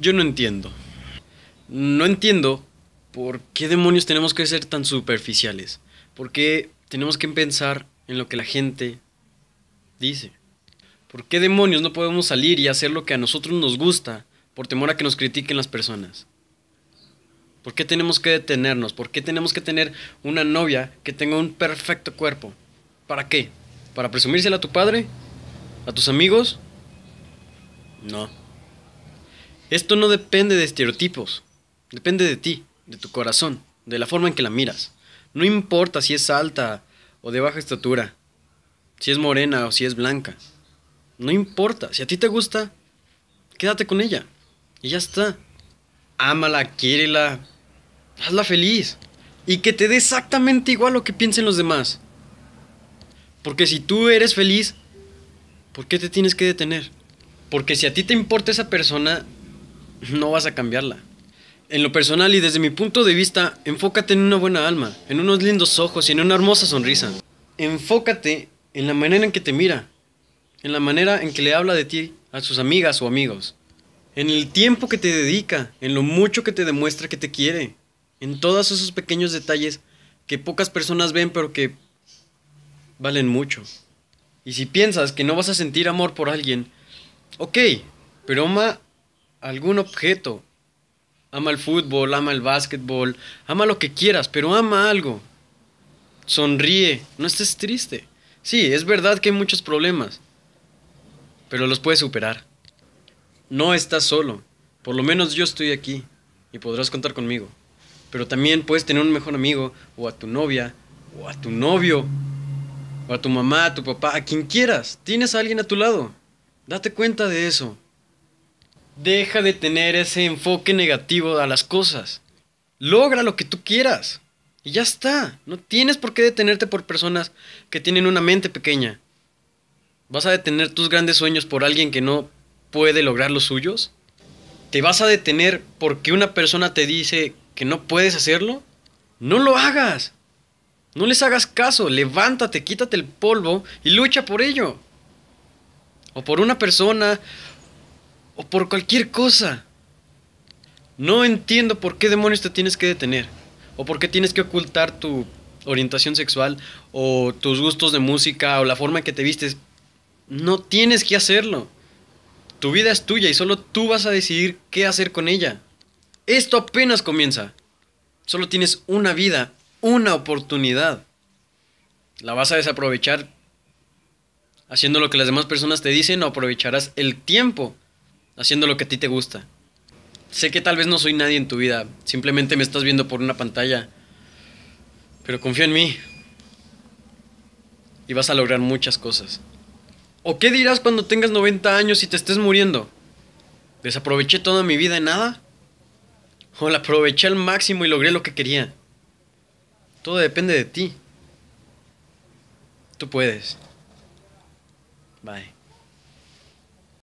Yo no entiendo. No entiendo por qué demonios tenemos que ser tan superficiales. ¿Por qué tenemos que pensar en lo que la gente dice? ¿Por qué demonios no podemos salir y hacer lo que a nosotros nos gusta por temor a que nos critiquen las personas? ¿Por qué tenemos que detenernos? ¿Por qué tenemos que tener una novia que tenga un perfecto cuerpo? ¿Para qué? ¿Para presumírsela a tu padre? ¿A tus amigos? No. Esto no depende de estereotipos, depende de ti, de tu corazón, de la forma en que la miras. No importa si es alta o de baja estatura, si es morena o si es blanca. No importa, si a ti te gusta, quédate con ella. Y ya está. Ámala, quiérela, hazla feliz. Y que te dé exactamente igual lo que piensen los demás. Porque si tú eres feliz, ¿por qué te tienes que detener? Porque si a ti te importa esa persona, no vas a cambiarla. En lo personal y desde mi punto de vista, enfócate en una buena alma, en unos lindos ojos y en una hermosa sonrisa. Enfócate en la manera en que te mira, en la manera en que le habla de ti a sus amigas o amigos, en el tiempo que te dedica, en lo mucho que te demuestra que te quiere, en todos esos pequeños detalles que pocas personas ven pero que valen mucho. Y si piensas que no vas a sentir amor por alguien, ok, pero ma algún objeto. Ama el fútbol, ama el básquetbol, ama lo que quieras, pero ama algo. Sonríe, no estés triste. Sí, es verdad que hay muchos problemas, pero los puedes superar. No estás solo, por lo menos yo estoy aquí y podrás contar conmigo. Pero también puedes tener un mejor amigo o a tu novia o a tu novio o a tu mamá, a tu papá, a quien quieras. Tienes a alguien a tu lado. Date cuenta de eso. Deja de tener ese enfoque negativo a las cosas. Logra lo que tú quieras. Y ya está. No tienes por qué detenerte por personas que tienen una mente pequeña. ¿Vas a detener tus grandes sueños por alguien que no puede lograr los suyos? ¿Te vas a detener porque una persona te dice que no puedes hacerlo? No lo hagas. No les hagas caso. Levántate, quítate el polvo y lucha por ello. O por una persona, o por cualquier cosa. No entiendo por qué demonios te tienes que detener, o por qué tienes que ocultar tu orientación sexual, o tus gustos de música, o la forma en que te vistes. No tienes que hacerlo. Tu vida es tuya y solo tú vas a decidir qué hacer con ella. Esto apenas comienza. Solo tienes una vida, una oportunidad. La vas a desaprovechar haciendo lo que las demás personas te dicen o aprovecharás el tiempo haciendo lo que a ti te gusta. Sé que tal vez no soy nadie en tu vida, simplemente me estás viendo por una pantalla, pero confía en mí y vas a lograr muchas cosas. ¿O qué dirás cuando tengas 90 años y te estés muriendo? ¿Desaproveché toda mi vida en nada? ¿O la aproveché al máximo y logré lo que quería? Todo depende de ti. Tú puedes. Bye.